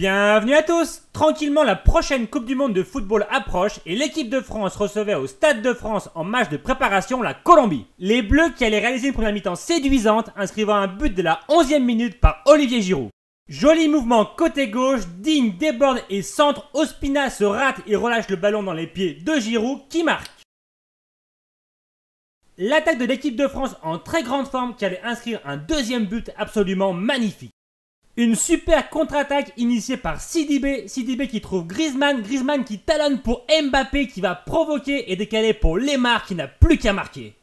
Bienvenue à tous Tranquillement, la prochaine Coupe du Monde de football approche et l'équipe de France recevait au Stade de France en match de préparation la Colombie. Les Bleus qui allaient réaliser une première mi-temps séduisante, inscrivant un but de la 11e minute par Olivier Giroud. Joli mouvement côté gauche, Digne déborde et centre, Ospina se rate et relâche le ballon dans les pieds de Giroud qui marque. L'attaque de l'équipe de France en très grande forme qui allait inscrire un deuxième but absolument magnifique. Une super contre-attaque initiée par Sidibé. Sidibé qui trouve Griezmann. Griezmann qui talonne pour Mbappé qui va provoquer et décaler pour Lemar qui n'a plus qu'à marquer.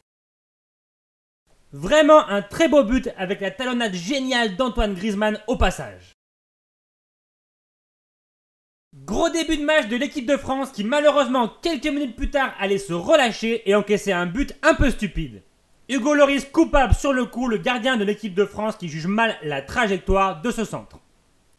Vraiment un très beau but avec la talonnade géniale d'Antoine Griezmann au passage. Gros début de match de l'équipe de France qui malheureusement quelques minutes plus tard allait se relâcher et encaisser un but un peu stupide. Hugo Loris coupable sur le coup, le gardien de l'équipe de France qui juge mal la trajectoire de ce centre.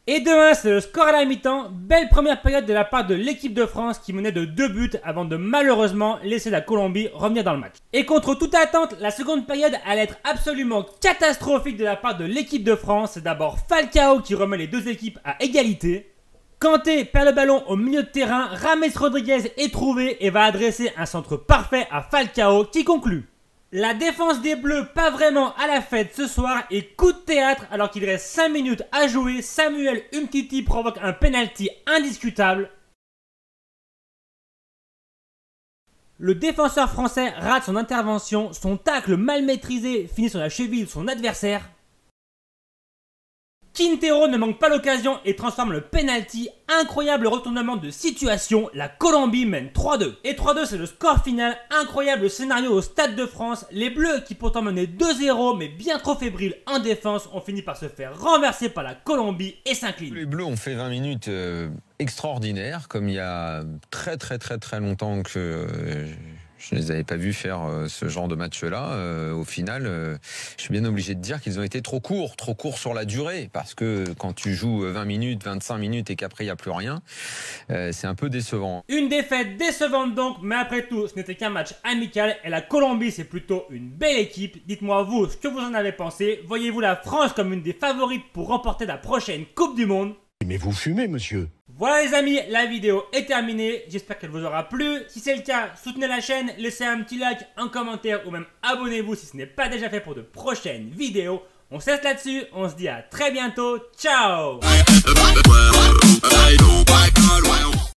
Et demain, c'est le score à la mi-temps. Belle première période de la part de l'équipe de France qui menait de deux buts avant de malheureusement laisser la Colombie revenir dans le match. Et contre toute attente, la seconde période allait être absolument catastrophique de la part de l'équipe de France. C'est d'abord Falcao qui remet les deux équipes à égalité. Kanté perd le ballon au milieu de terrain, Rames Rodriguez est trouvé et va adresser un centre parfait à Falcao qui conclut. La défense des Bleus pas vraiment à la fête ce soir et coup de théâtre alors qu'il reste 5 minutes à jouer. Samuel Umtiti provoque un penalty indiscutable. Le défenseur français rate son intervention, son tacle mal maîtrisé finit sur la cheville de son adversaire. Quintero ne manque pas l'occasion et transforme le penalty. Incroyable retournement de situation. La Colombie mène 3-2. Et 3-2, c'est le score final. Incroyable scénario au Stade de France. Les Bleus, qui pourtant menaient 2-0, mais bien trop fébriles en défense, ont fini par se faire renverser par la Colombie et s'inclinent. Les Bleus ont fait 20 minutes euh, extraordinaires, comme il y a très très très très longtemps que. Euh, je ne les avais pas vus faire euh, ce genre de match-là. Euh, au final, euh, je suis bien obligé de dire qu'ils ont été trop courts, trop courts sur la durée, parce que quand tu joues 20 minutes, 25 minutes et qu'après il n'y a plus rien, c'est un peu décevant. Une défaite décevante donc, mais après tout, ce n'était qu'un match amical et la Colombie c'est plutôt une belle équipe. Dites-moi vous ce que vous en avez pensé. Voyez-vous la France comme une des favorites pour remporter la prochaine Coupe du Monde Mais vous fumez, monsieur voilà les amis, la vidéo est terminée, j'espère qu'elle vous aura plu. Si c'est le cas, soutenez la chaîne, laissez un petit like, un commentaire ou même abonnez-vous si ce n'est pas déjà fait pour de prochaines vidéos. On cesse là-dessus, on se dit à très bientôt, ciao